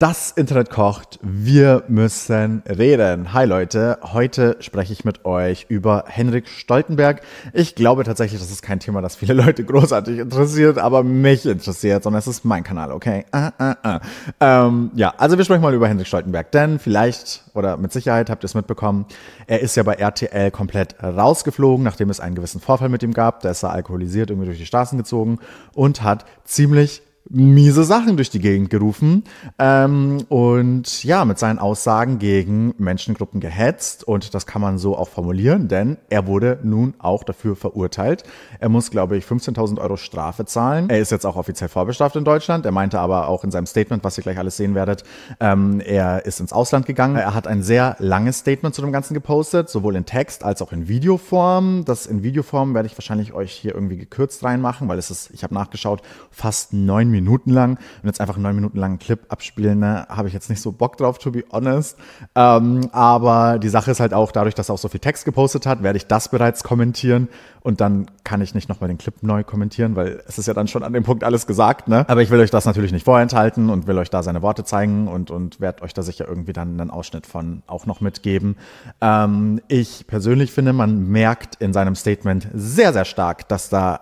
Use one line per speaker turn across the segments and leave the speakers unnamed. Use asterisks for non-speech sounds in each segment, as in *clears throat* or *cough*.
Das Internet kocht, wir müssen reden. Hi Leute, heute spreche ich mit euch über Henrik Stoltenberg. Ich glaube tatsächlich, das ist kein Thema, das viele Leute großartig interessiert, aber mich interessiert, sondern es ist mein Kanal, okay? Ah, ah, ah. Ähm, ja, also wir sprechen mal über Henrik Stoltenberg, denn vielleicht oder mit Sicherheit habt ihr es mitbekommen, er ist ja bei RTL komplett rausgeflogen, nachdem es einen gewissen Vorfall mit ihm gab. Da ist er alkoholisiert irgendwie durch die Straßen gezogen und hat ziemlich miese Sachen durch die Gegend gerufen ähm, und ja, mit seinen Aussagen gegen Menschengruppen gehetzt. Und das kann man so auch formulieren, denn er wurde nun auch dafür verurteilt. Er muss, glaube ich, 15.000 Euro Strafe zahlen. Er ist jetzt auch offiziell vorbestraft in Deutschland. Er meinte aber auch in seinem Statement, was ihr gleich alles sehen werdet, ähm, er ist ins Ausland gegangen. Er hat ein sehr langes Statement zu dem Ganzen gepostet, sowohl in Text als auch in Videoform. Das in Videoform werde ich wahrscheinlich euch hier irgendwie gekürzt reinmachen, weil es ist, ich habe nachgeschaut, fast neun Minuten Minuten lang und jetzt einfach neun Minuten langen Clip abspielen, ne, habe ich jetzt nicht so Bock drauf, to be honest. Ähm, aber die Sache ist halt auch, dadurch, dass er auch so viel Text gepostet hat, werde ich das bereits kommentieren und dann kann ich nicht nochmal den Clip neu kommentieren, weil es ist ja dann schon an dem Punkt alles gesagt, ne? Aber ich will euch das natürlich nicht vorenthalten und will euch da seine Worte zeigen und, und werde euch da sicher irgendwie dann einen Ausschnitt von auch noch mitgeben. Ähm, ich persönlich finde, man merkt in seinem Statement sehr, sehr stark, dass da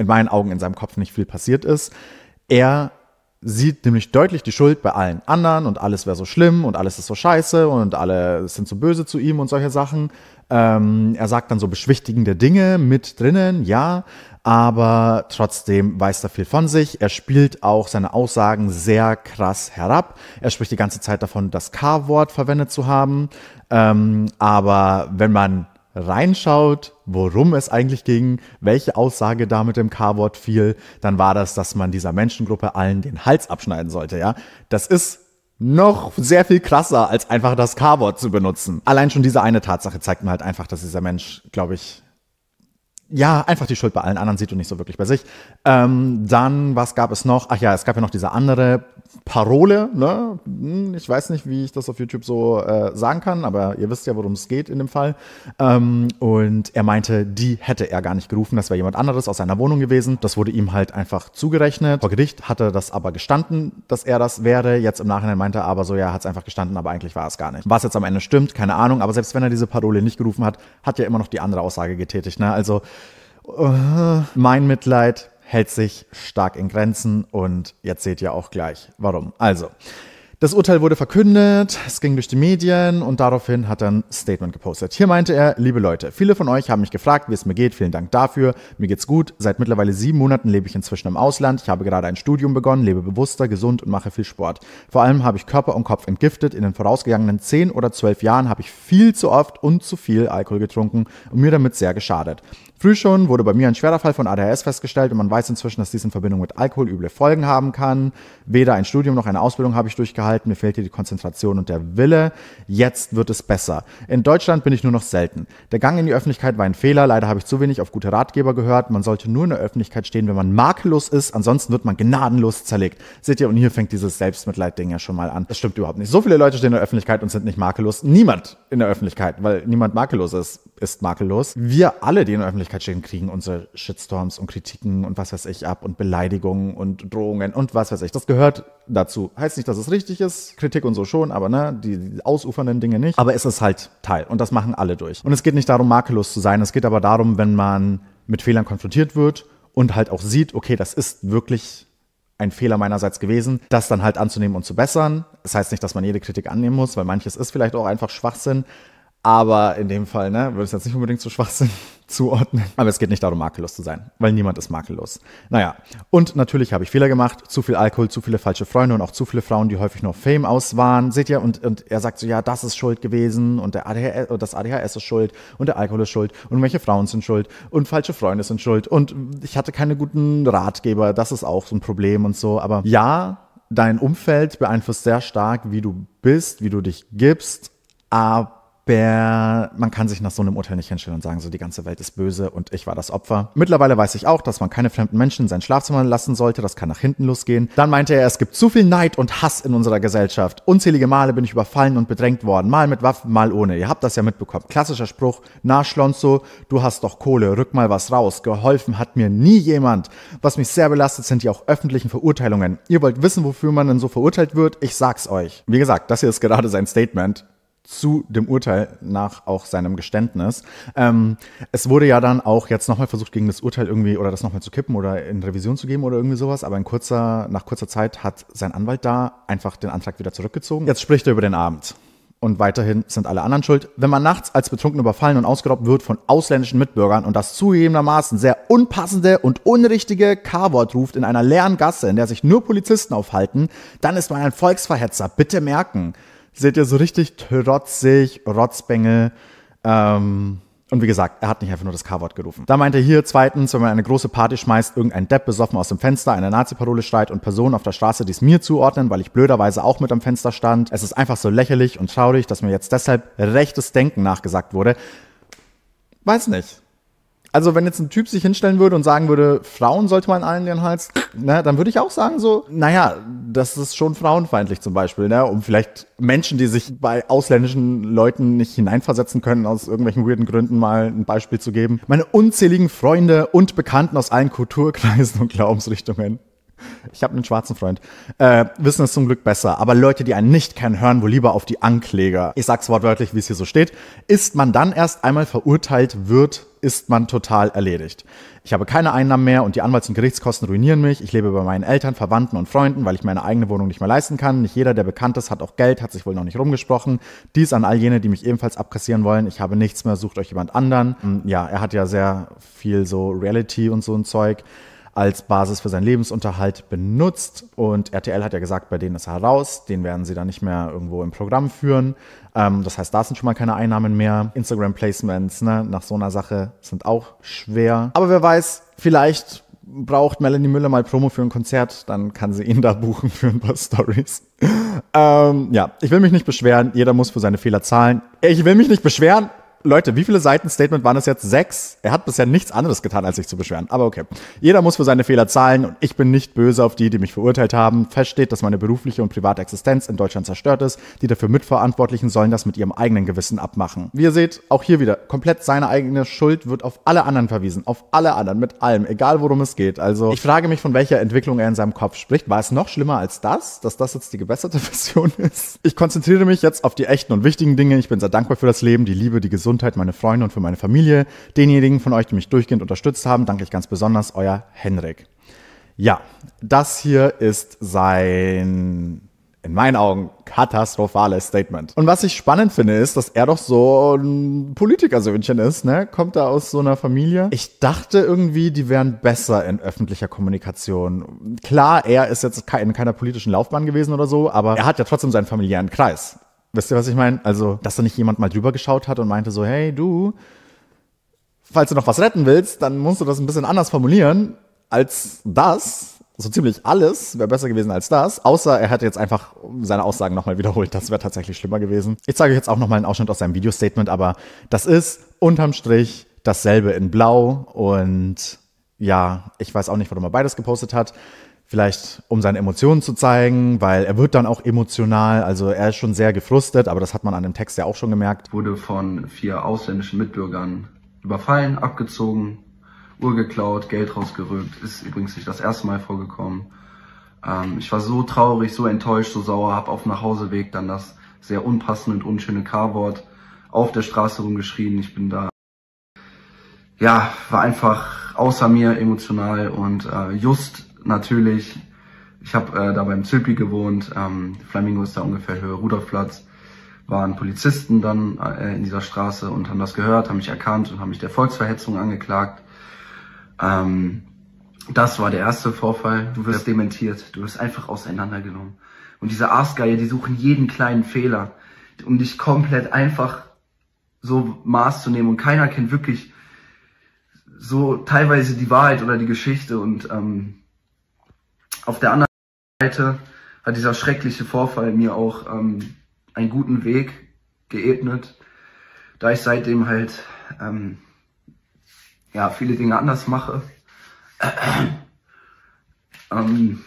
in meinen Augen in seinem Kopf nicht viel passiert ist. Er sieht nämlich deutlich die Schuld bei allen anderen und alles wäre so schlimm und alles ist so scheiße und alle sind so böse zu ihm und solche Sachen. Ähm, er sagt dann so beschwichtigende Dinge mit drinnen, ja, aber trotzdem weiß er viel von sich. Er spielt auch seine Aussagen sehr krass herab. Er spricht die ganze Zeit davon, das K-Wort verwendet zu haben. Ähm, aber wenn man reinschaut, worum es eigentlich ging, welche Aussage da mit dem K-Wort fiel, dann war das, dass man dieser Menschengruppe allen den Hals abschneiden sollte, ja. Das ist noch sehr viel krasser, als einfach das K-Wort zu benutzen. Allein schon diese eine Tatsache zeigt mir halt einfach, dass dieser Mensch, glaube ich, ja, einfach die Schuld bei allen anderen sieht und nicht so wirklich bei sich. Ähm, dann, was gab es noch? Ach ja, es gab ja noch diese andere Parole, ne? Hm, ich weiß nicht, wie ich das auf YouTube so äh, sagen kann, aber ihr wisst ja, worum es geht in dem Fall. Ähm, und er meinte, die hätte er gar nicht gerufen, das wäre jemand anderes aus seiner Wohnung gewesen. Das wurde ihm halt einfach zugerechnet. Vor Gericht hatte das aber gestanden, dass er das wäre. Jetzt im Nachhinein meinte er aber so, ja, hat es einfach gestanden, aber eigentlich war es gar nicht. Was jetzt am Ende stimmt, keine Ahnung, aber selbst wenn er diese Parole nicht gerufen hat, hat er immer noch die andere Aussage getätigt, ne? Also, Uh, mein Mitleid hält sich stark in Grenzen und jetzt seht ihr auch gleich warum. Also, das Urteil wurde verkündet, es ging durch die Medien und daraufhin hat er ein Statement gepostet. Hier meinte er, liebe Leute, viele von euch haben mich gefragt, wie es mir geht, vielen Dank dafür, mir geht's gut, seit mittlerweile sieben Monaten lebe ich inzwischen im Ausland, ich habe gerade ein Studium begonnen, lebe bewusster, gesund und mache viel Sport. Vor allem habe ich Körper und Kopf entgiftet, in den vorausgegangenen zehn oder zwölf Jahren habe ich viel zu oft und zu viel Alkohol getrunken und mir damit sehr geschadet. Früh schon wurde bei mir ein schwerer Fall von ADHS festgestellt und man weiß inzwischen, dass dies in Verbindung mit Alkohol üble Folgen haben kann. Weder ein Studium noch eine Ausbildung habe ich durchgehalten. Mir fehlt hier die Konzentration und der Wille. Jetzt wird es besser. In Deutschland bin ich nur noch selten. Der Gang in die Öffentlichkeit war ein Fehler. Leider habe ich zu wenig auf gute Ratgeber gehört. Man sollte nur in der Öffentlichkeit stehen, wenn man makellos ist. Ansonsten wird man gnadenlos zerlegt. Seht ihr, und hier fängt dieses Selbstmitleid-Ding ja schon mal an. Das stimmt überhaupt nicht. So viele Leute stehen in der Öffentlichkeit und sind nicht makellos. Niemand in der Öffentlichkeit, weil niemand makellos ist, ist makellos. Wir alle, die in der Öffentlichkeit Öffentlichkeit stehen, kriegen unsere Shitstorms und Kritiken und was weiß ich ab und Beleidigungen und Drohungen und was weiß ich. Das gehört dazu. Heißt nicht, dass es richtig ist, Kritik und so schon, aber ne, die, die ausufernden Dinge nicht. Aber es ist halt Teil und das machen alle durch. Und es geht nicht darum, makellos zu sein, es geht aber darum, wenn man mit Fehlern konfrontiert wird und halt auch sieht, okay, das ist wirklich ein Fehler meinerseits gewesen, das dann halt anzunehmen und zu bessern. Das heißt nicht, dass man jede Kritik annehmen muss, weil manches ist vielleicht auch einfach Schwachsinn. Aber in dem Fall, ne, würde es jetzt nicht unbedingt so Schwachsinn zuordnen. Aber es geht nicht darum, makellos zu sein, weil niemand ist makellos. Naja, und natürlich habe ich Fehler gemacht. Zu viel Alkohol, zu viele falsche Freunde und auch zu viele Frauen, die häufig nur Fame aus waren. Seht ihr? Und, und er sagt so, ja, das ist schuld gewesen und der ADHS, oh, das ADHS ist schuld und der Alkohol ist schuld und welche Frauen sind schuld und falsche Freunde sind schuld und ich hatte keine guten Ratgeber. Das ist auch so ein Problem und so. Aber ja, dein Umfeld beeinflusst sehr stark, wie du bist, wie du dich gibst. Aber Wer, man kann sich nach so einem Urteil nicht hinstellen und sagen, so die ganze Welt ist böse und ich war das Opfer. Mittlerweile weiß ich auch, dass man keine fremden Menschen in sein Schlafzimmer lassen sollte. Das kann nach hinten losgehen. Dann meinte er, es gibt zu viel Neid und Hass in unserer Gesellschaft. Unzählige Male bin ich überfallen und bedrängt worden. Mal mit Waffen, mal ohne. Ihr habt das ja mitbekommen. Klassischer Spruch. Na, Schlonzo, du hast doch Kohle. Rück mal was raus. Geholfen hat mir nie jemand. Was mich sehr belastet, sind die auch öffentlichen Verurteilungen. Ihr wollt wissen, wofür man denn so verurteilt wird? Ich sag's euch. Wie gesagt, das hier ist gerade sein Statement zu dem Urteil nach auch seinem Geständnis. Ähm, es wurde ja dann auch jetzt nochmal versucht, gegen das Urteil irgendwie oder das nochmal zu kippen oder in Revision zu geben oder irgendwie sowas, aber in kurzer, nach kurzer Zeit hat sein Anwalt da einfach den Antrag wieder zurückgezogen. Jetzt spricht er über den Abend. Und weiterhin sind alle anderen schuld. Wenn man nachts als betrunken überfallen und ausgeraubt wird von ausländischen Mitbürgern und das zugegebenermaßen sehr unpassende und unrichtige K-Wort ruft in einer leeren Gasse, in der sich nur Polizisten aufhalten, dann ist man ein Volksverhetzer. Bitte merken seht ihr so richtig trotzig, Rotzbengel. Ähm, und wie gesagt, er hat nicht einfach nur das K-Wort gerufen. Da meint er hier zweitens, wenn man eine große Party schmeißt, irgendein Depp besoffen aus dem Fenster, eine Nazi-Parole schreit und Personen auf der Straße dies mir zuordnen, weil ich blöderweise auch mit am Fenster stand. Es ist einfach so lächerlich und traurig, dass mir jetzt deshalb rechtes Denken nachgesagt wurde. Weiß nicht also wenn jetzt ein Typ sich hinstellen würde und sagen würde, Frauen sollte man allen den Hals, ne, dann würde ich auch sagen so, naja, das ist schon frauenfeindlich zum Beispiel, ne, um vielleicht Menschen, die sich bei ausländischen Leuten nicht hineinversetzen können, aus irgendwelchen weirden Gründen mal ein Beispiel zu geben. Meine unzähligen Freunde und Bekannten aus allen Kulturkreisen und Glaubensrichtungen *laughs* Ich habe einen schwarzen Freund. Äh, wissen es zum Glück besser. Aber Leute, die einen nicht kennen, hören wohl lieber auf die Ankläger. Ich sag's wortwörtlich, wie es hier so steht. Ist man dann erst einmal verurteilt wird, ist man total erledigt. Ich habe keine Einnahmen mehr und die Anwalts- und Gerichtskosten ruinieren mich. Ich lebe bei meinen Eltern, Verwandten und Freunden, weil ich meine eigene Wohnung nicht mehr leisten kann. Nicht jeder, der bekannt ist, hat auch Geld, hat sich wohl noch nicht rumgesprochen. Dies an all jene, die mich ebenfalls abkassieren wollen. Ich habe nichts mehr, sucht euch jemand anderen. Hm, ja, er hat ja sehr viel so Reality und so ein Zeug als Basis für seinen Lebensunterhalt benutzt. Und RTL hat ja gesagt, bei denen ist er raus, den werden sie dann nicht mehr irgendwo im Programm führen. Ähm, das heißt, da sind schon mal keine Einnahmen mehr. Instagram-Placements ne, nach so einer Sache sind auch schwer. Aber wer weiß, vielleicht braucht Melanie Müller mal Promo für ein Konzert, dann kann sie ihn da buchen für ein paar Stories. ähm, ja, ich will mich nicht beschweren. Jeder muss für seine Fehler zahlen. Ich will mich nicht beschweren. Leute, wie viele Seiten Statement waren es jetzt? Sechs. Er hat bisher nichts anderes getan, als sich zu beschweren. Aber okay. Jeder muss für seine Fehler zahlen und ich bin nicht böse auf die, die mich verurteilt haben. Fest steht, dass meine berufliche und private Existenz in Deutschland zerstört ist. Die dafür Mitverantwortlichen sollen das mit ihrem eigenen Gewissen abmachen. Wie ihr seht, auch hier wieder, komplett seine eigene Schuld wird auf alle anderen verwiesen. Auf alle anderen, mit allem, egal worum es geht. Also, ich frage mich, von welcher Entwicklung er in seinem Kopf spricht. War es noch schlimmer als das, dass das jetzt die gebesserte *laughs* Version ist? Ich konzentriere mich jetzt auf die echten und wichtigen Dinge. Ich bin sehr dankbar für das Leben, die Liebe, die Gesundheit Gesundheit, meine Freunde und für meine Familie. Denjenigen von euch, die mich durchgehend unterstützt haben, danke ich ganz besonders, euer Henrik. Ja, das hier ist sein in meinen Augen katastrophales Statement. Und was ich spannend finde, ist, dass er doch so ein Politikersöhnchen ist, ne? Kommt da aus so einer Familie. Ich dachte irgendwie, die wären besser in öffentlicher Kommunikation. Klar, er ist jetzt in keiner politischen Laufbahn gewesen oder so, aber er hat ja trotzdem seinen familiären Kreis. Wisst ihr, was ich meine? Also, dass da nicht jemand mal drüber geschaut hat und meinte so, hey, du, falls du noch was retten willst, dann musst du das ein bisschen anders formulieren als das. So ziemlich alles wäre besser gewesen als das, außer er hätte jetzt einfach seine Aussagen nochmal wiederholt. Das wäre tatsächlich schlimmer gewesen. Ich zeige euch jetzt auch nochmal einen Ausschnitt aus seinem Video-Statement, aber das ist unterm Strich dasselbe in Blau und ja, ich weiß auch nicht, warum er beides gepostet hat vielleicht um seine Emotionen zu zeigen, weil er wird dann auch emotional, also er ist schon sehr gefrustet, aber das hat man an dem Text ja auch schon gemerkt.
Wurde von vier ausländischen Mitbürgern überfallen, abgezogen, Uhr geklaut, Geld rausgerückt, ist übrigens nicht das erste Mal vorgekommen. Ähm, ich war so traurig, so enttäuscht, so sauer, hab auf dem Nachhauseweg dann das sehr unpassende und unschöne K-Wort auf der Straße rumgeschrien, ich bin da. Ja, war einfach außer mir emotional und äh, just natürlich, ich habe äh, da beim Zülpi gewohnt, ähm, Flamingo ist da ungefähr Höhe Rudolfplatz, waren Polizisten dann äh, in dieser Straße und haben das gehört, haben mich erkannt und haben mich der Volksverhetzung angeklagt. Ähm, das war der erste Vorfall. Du wirst dementiert, du wirst einfach auseinandergenommen. Und diese Arsgeier, die suchen jeden kleinen Fehler, um dich komplett einfach so Maß zu nehmen. Und keiner kennt wirklich so teilweise die Wahrheit oder die Geschichte. Und ähm, auf der anderen Seite hat dieser schreckliche Vorfall mir auch ähm, einen guten Weg geebnet, da ich seitdem halt ähm, ja, viele Dinge anders mache. *clears throat* ähm,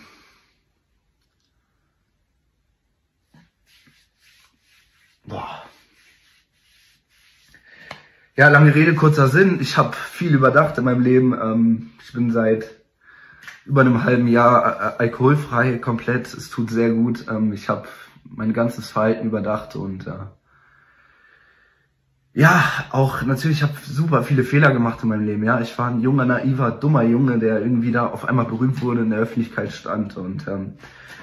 boah. Ja, lange Rede, kurzer Sinn. Ich habe viel überdacht in meinem Leben. Ähm, ich bin seit über einem halben Jahr äh, äh, alkoholfrei komplett. Es tut sehr gut. Ähm, ich habe mein ganzes Verhalten überdacht und äh, ja, auch natürlich, ich habe super viele Fehler gemacht in meinem Leben. Ja, ich war ein junger, naiver, dummer Junge, der irgendwie da auf einmal berühmt wurde, in der Öffentlichkeit stand und ähm,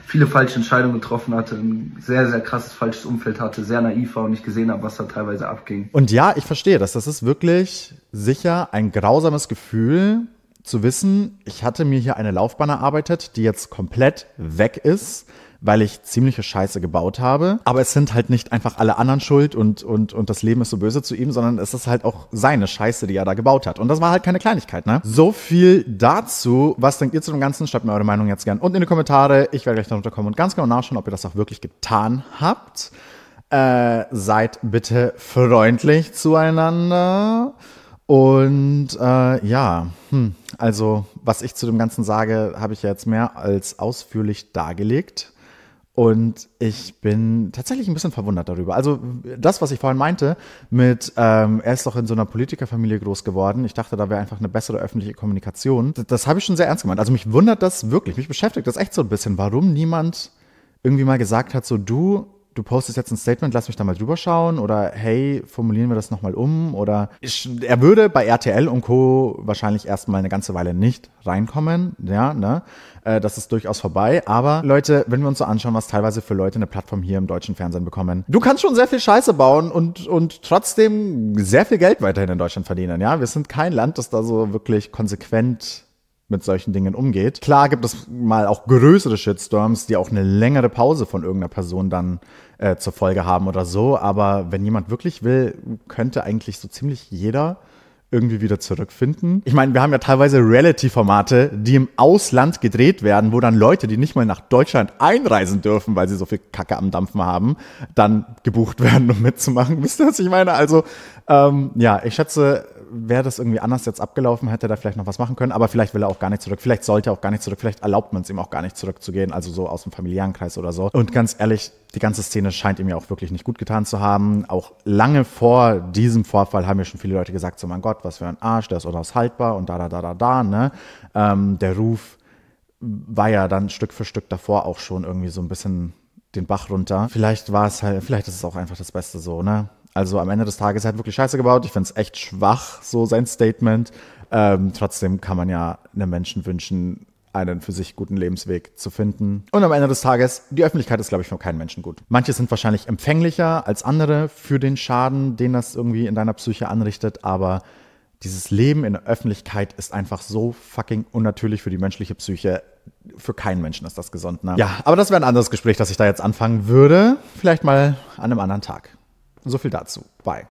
viele falsche Entscheidungen getroffen hatte, ein sehr, sehr krasses falsches Umfeld hatte, sehr naiv war und nicht gesehen habe, was da teilweise abging.
Und ja, ich verstehe das. Das ist wirklich sicher ein grausames Gefühl, zu wissen, ich hatte mir hier eine Laufbahn erarbeitet, die jetzt komplett weg ist, weil ich ziemliche Scheiße gebaut habe. Aber es sind halt nicht einfach alle anderen schuld und, und, und das Leben ist so böse zu ihm, sondern es ist halt auch seine Scheiße, die er da gebaut hat. Und das war halt keine Kleinigkeit, ne? So viel dazu. Was denkt ihr zu dem Ganzen? Schreibt mir eure Meinung jetzt gern unten in die Kommentare. Ich werde gleich darunter kommen und ganz genau nachschauen, ob ihr das auch wirklich getan habt. Äh, seid bitte freundlich zueinander. Und äh, ja, hm. Also, was ich zu dem Ganzen sage, habe ich jetzt mehr als ausführlich dargelegt. Und ich bin tatsächlich ein bisschen verwundert darüber. Also das, was ich vorhin meinte, mit ähm, er ist doch in so einer Politikerfamilie groß geworden. Ich dachte, da wäre einfach eine bessere öffentliche Kommunikation. Das, das habe ich schon sehr ernst gemeint. Also mich wundert das wirklich. Mich beschäftigt das echt so ein bisschen, warum niemand irgendwie mal gesagt hat, so du, du postest jetzt ein Statement, lass mich da mal drüber schauen oder hey, formulieren wir das nochmal um oder ich, er würde bei RTL und Co. wahrscheinlich erstmal eine ganze Weile nicht reinkommen, ja, ne, äh, das ist durchaus vorbei, aber Leute, wenn wir uns so anschauen, was teilweise für Leute eine Plattform hier im deutschen Fernsehen bekommen, du kannst schon sehr viel Scheiße bauen und, und trotzdem sehr viel Geld weiterhin in Deutschland verdienen, ja, wir sind kein Land, das da so wirklich konsequent mit solchen Dingen umgeht. Klar gibt es mal auch größere Shitstorms, die auch eine längere Pause von irgendeiner Person dann äh, zur Folge haben oder so, aber wenn jemand wirklich will, könnte eigentlich so ziemlich jeder irgendwie wieder zurückfinden. Ich meine, wir haben ja teilweise Reality-Formate, die im Ausland gedreht werden, wo dann Leute, die nicht mal nach Deutschland einreisen dürfen, weil sie so viel Kacke am Dampfen haben, dann gebucht *laughs* werden, um mitzumachen. Wisst ihr, was ich meine? Also, ähm, ja, ich schätze, wäre das irgendwie anders jetzt abgelaufen, hätte er da vielleicht noch was machen können, aber vielleicht will er auch gar nicht zurück, vielleicht sollte er auch gar nicht zurück, vielleicht erlaubt man es ihm auch gar nicht zurückzugehen, also so aus dem familiären Kreis oder so. Und ganz ehrlich, die ganze Szene scheint ihm ja auch wirklich nicht gut getan zu haben. Auch lange vor diesem Vorfall haben ja schon viele Leute gesagt, so mein Gott, was für ein Arsch, der ist unaushaltbar und da, da, da, da, da, ne? Ähm, der Ruf war ja dann Stück für Stück davor auch schon irgendwie so ein bisschen den Bach runter. Vielleicht war es halt, vielleicht ist es auch einfach das Beste so, ne? Also am Ende des Tages hat wirklich Scheiße gebaut. Ich finde es echt schwach, so sein Statement. Ähm, trotzdem kann man ja einem Menschen wünschen, einen für sich guten Lebensweg zu finden. Und am Ende des Tages, die Öffentlichkeit ist, glaube ich, für keinen Menschen gut. Manche sind wahrscheinlich empfänglicher als andere für den Schaden, den das irgendwie in deiner Psyche anrichtet, aber dieses Leben in der Öffentlichkeit ist einfach so fucking unnatürlich für die menschliche Psyche. Für keinen Menschen ist das gesund. Ne? Ja, aber das wäre ein anderes Gespräch, das ich da jetzt anfangen würde. Vielleicht mal an einem anderen Tag. So viel dazu. Bye.